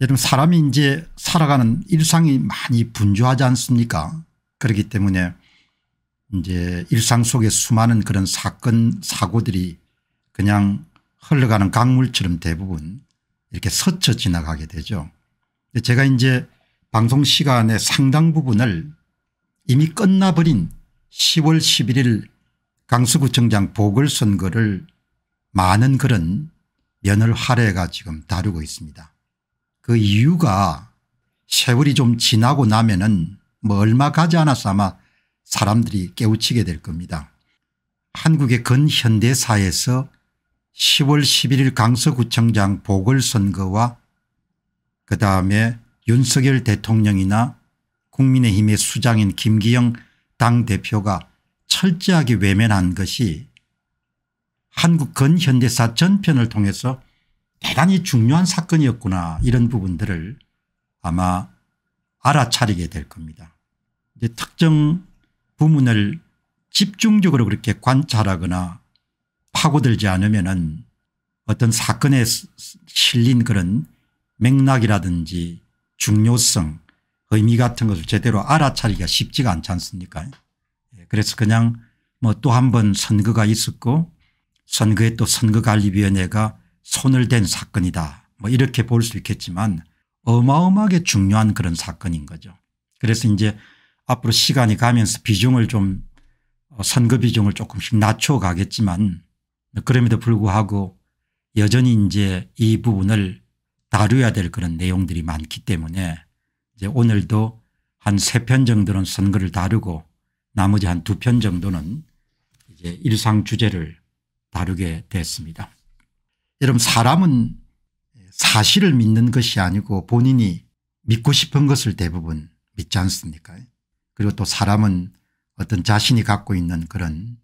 여러분 사람이 이제 살아가는 일상이 많이 분주하지 않습니까 그렇기 때문에 이제 일상 속에 수많은 그런 사건 사고들이 그냥 흘러가는 강물처럼 대부분 이렇게 스쳐 지나가게 되죠. 제가 이제 방송 시간의 상당 부분을 이미 끝나버린 10월 11일 강서구청장 보궐선거를 많은 그런 면을 할애가 지금 다루고 있습니다. 그 이유가 세월이 좀 지나고 나면은 뭐 얼마 가지 않아서 아마 사람들이 깨우치게 될 겁니다. 한국의 근현대사에서 10월 11일 강서구청장 보궐선거와 그다음에 윤석열 대통령이나 국민의힘의 수장인 김기영 당대표가 철저하게 외면한 것이 한국 근현대사 전편을 통해서 대단히 중요한 사건이었구나 이런 부분들을 아마 알아차리게 될 겁니다. 이제 특정 부문을 집중적으로 그렇게 관찰하거나 파고들지 않으면 어떤 사건에 실린 그런 맥락이라든지 중요성 의미 같은 것을 제대로 알아차리기가 쉽지가 않지 않습니까 예, 그래서 그냥 뭐 또 한 번 선거가 있었고 선거에 또 선거관리위원회가 손을 댄 사건이다 뭐 이렇게 볼 수 있겠지만 어마어마하게 중요한 그런 사건인 거죠. 그래서 이제 앞으로 시간이 가면서 비중을 좀 어, 선거 비중을 조금씩 낮춰 가겠지만 그럼에도 불구하고 여전히 이제 이 부분을 다뤄야 될 그런 내용들이 많기 때문에 이제 오늘도 한 세 편 정도는 선거를 다루고 나머지 한 두 편 정도는 이제 일상 주제를 다루게 됐습니다. 여러분 사람은 사실을 믿는 것이 아니고 본인이 믿고 싶은 것을 대부분 믿지 않습니까 그리고 또 사람은 어떤 자신이 갖고 있는 그런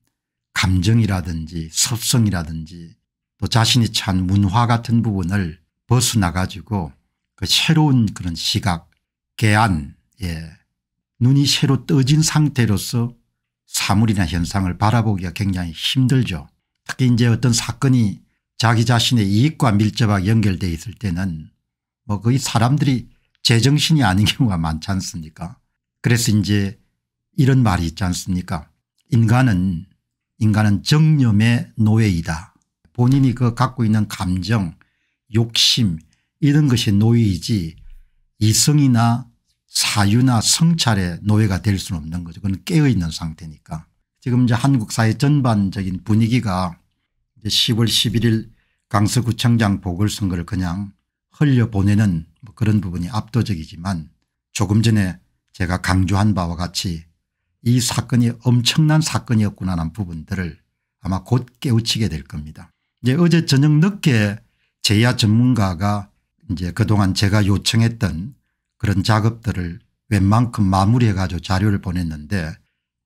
감정이라든지 섭성이라든지 또 자신이 찬 문화 같은 부분을 벗어나 가지고 그 새로운 그런 시각 개안 예 눈이 새로 떠진 상태로서 사물이나 현상을 바라보기가 굉장히 힘들죠. 특히 이제 어떤 사건이 자기 자신의 이익과 밀접하게 연결되어 있을 때는 뭐 거의 사람들이 제정신이 아닌 경우가 많지 않습니까 그래서 이제 이런 말이 있지 않습니까 인간은 인간은 정념의 노예이다 본인이 그 갖고 있는 감정 욕심 이런 것이 노예이지 이성이나 사유나 성찰의 노예가 될 수는 없는 거죠. 그건 깨어있는 상태니까. 지금 이제 한국 사회 전반적인 분위기가 10월 11일 강서구청장 보궐선거를 그냥 흘려보내는 뭐 그런 부분이 압도적이지만 조금 전에 제가 강조한 바와 같이 이 사건이 엄청난 사건이었구나 하는 부분들을 아마 곧 깨우치게 될 겁니다. 이제 어제 저녁 늦게 제야 전문가가 이제 그동안 제가 요청했던 그런 작업들을 웬만큼 마무리해 가지고 자료를 보냈는데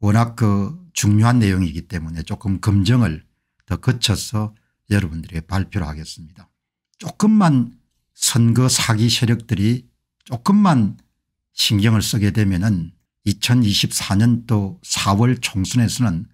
워낙 그 중요한 내용이기 때문에 조금 검증을 더 거쳐서 여러분들에게 발표를 하겠습니다. 조금만 선거 사기 세력들이 조금만 신경을 쓰게 되면 은 2024년도 4월 총선에서는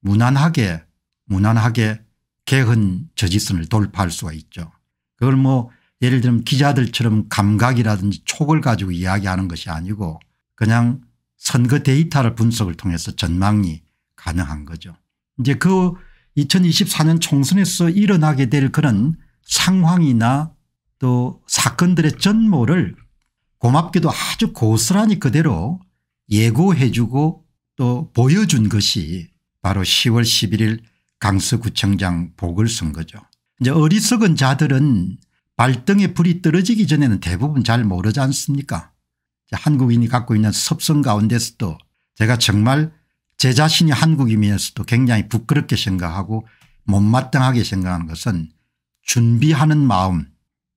무난하게 무난하게 개헌 저지선을 돌파할 수가 있죠. 그걸 뭐 예를 들면 기자들처럼 감각이라든지 촉을 가지고 이야기하는 것이 아니고 그냥 선거 데이터를 분석을 통해서 전망이 가능한 거죠. 이제 그 2024년 총선에서 일어나게 될 그런 상황이나 또 사건들의 전모를 고맙게도 아주 고스란히 그대로 예고해 주고 또 보여준 것이 바로 10월 11일 강서구청장 보궐선거죠. 이제 어리석은 자들은 발등에 불이 떨어지기 전에는 대부분 잘 모르지 않습니까 한국인이 갖고 있는 섭성 가운데서도 제가 정말 제 자신이 한국이면서도 굉장히 부끄럽게 생각하고 못마땅하게 생각하는 것은 준비하는 마음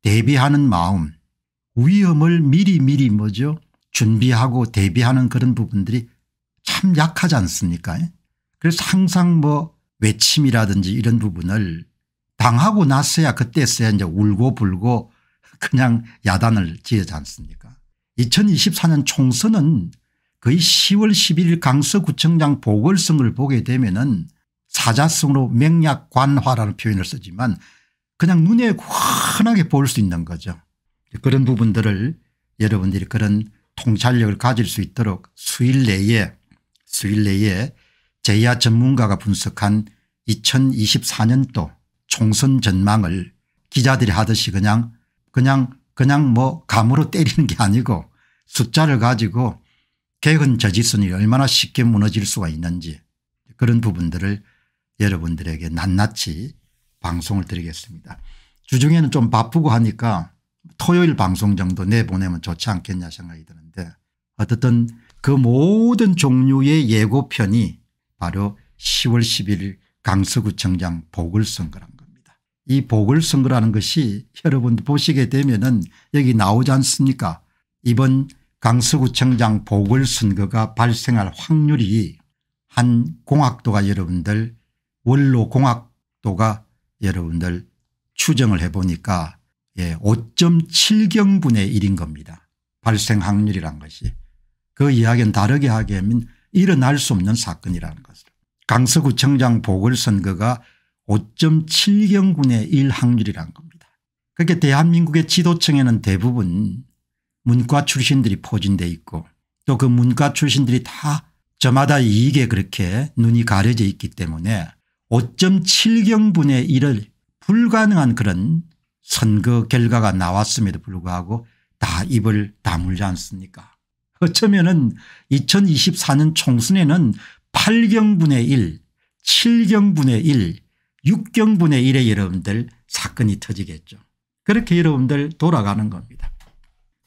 대비하는 마음 위험을 미리 미리 뭐죠 준비하고 대비하는 그런 부분들이 참 약하지 않습니까 예? 그래서 항상 뭐 외침이라든지 이런 부분을 당하고 났어야 그때서야 이제 울고 불고 그냥 야단을 지지 않습니까 2024년 총선은 거의 10월 11일 강서구청장 보궐성을 선 보게 되면은 사자성으로 맹약관화라는 표현을 쓰지만 그냥 눈에 환하게 볼 수 있는 거죠. 그런 부분들을 여러분들이 그런 통찰력을 가질 수 있도록 수일 내에 수일 내에 제야 전문가가 분석한 2024년도 총선 전망을 기자들이 하듯이 그냥 그냥 그냥 뭐 감으로 때리는 게 아니고 숫자를 가지고 개혁은 저지선이 얼마나 쉽게 무너질 수가 있는지 그런 부분들을 여러분들에게 낱낱이 방송을 드리겠습니다. 주중에는 좀 바쁘고 하니까 토요일 방송 정도 내보내면 좋지 않겠냐 생각이 드는데 어쨌든 그 모든 종류의 예고편이 바로 10월 11일 강서구청장 보궐선거란 겁니다. 이 보궐선거라는 것이 여러분 보시게 되면 은 여기 나오지 않습니까 이번 강서구청장 보궐선거가 발생할 확률이 한 공학도가 여러분들 원로 공학도가 여러분들 추정을 해보니까 예, 5.7경분의 1인 겁니다. 발생 확률이란 것이. 그 이야기는 다르게 하게 하면 일어날 수 없는 사건이라는 것을. 강서구청장 보궐선거가 5.7경분의 1 확률이란 겁니다. 그렇게 대한민국의 지도층에는 대부분 문과 출신들이 포진돼 있고 또 그 문과 출신들이 다 저마다 이익에 그렇게 눈이 가려져 있기 때문에 5.7경분의 1을 불가능한 그런 선거 결과가 나왔음에도 불구하고 다 입을 다물지 않습니까 어쩌면 은 2024년 총선에는 8경분의 1 7경분의 1 6경분의 1의 여러분들 사건이 터지겠죠. 그렇게 여러분들 돌아가는 겁니다.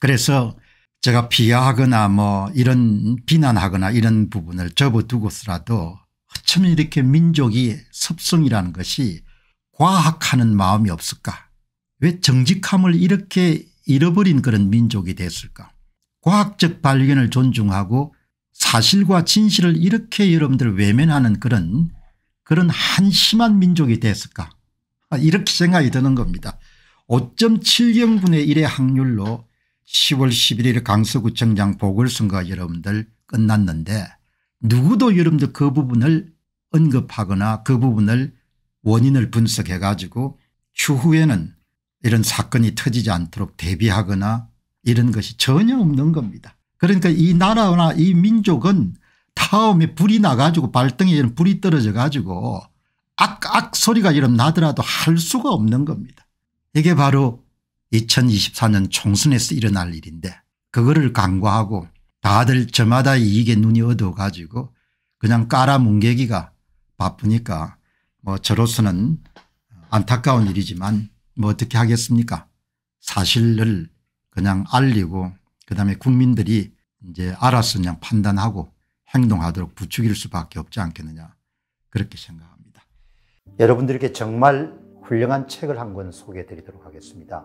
그래서 제가 비하하거나 뭐 이런 비난하거나 이런 부분을 접어두고서라도 어쩜 이렇게 민족이 섭성이라는 것이 과학하는 마음이 없을까 왜 정직함을 이렇게 잃어버린 그런 민족이 됐을까 과학적 발견을 존중하고 사실과 진실을 이렇게 여러분들 외면하는 그런 그런 한심한 민족이 됐을까 아, 이렇게 생각이 드는 겁니다. 5.7경분의 1의 확률로 10월 11일 강서구청장 보궐선거 여러분들 끝났는데 누구도 여러분들 그 부분을 언급하거나 그 부분을 원인을 분석해 가지고 추후에는 이런 사건이 터지지 않도록 대비하거나 이런 것이 전혀 없는 겁니다. 그러니까 이 나라나 이 민족은 다음에 불이 나가지고 발등에 이런 불이 떨어져 가지고 악악 소리가 이런 나더라도 할 수가 없는 겁니다. 이게 바로 2024년 총선에서 일어날 일인데 그거를 간과하고 다들 저마다 이익에 눈이 어두워 가지고 그냥 깔아뭉개기가 바쁘니까 뭐 저로서는 안타까운 일이지만 뭐 어떻게 하겠습니까 사실을 그냥 알리고 그다음에 국민들이 이제 알아서 그냥 판단하고 행동하도록 부추길 수밖에 없지 않겠느냐 그렇게 생각합니다. 여러분들께 정말 훌륭한 책을 한 권 소개해 드리도록 하겠습니다.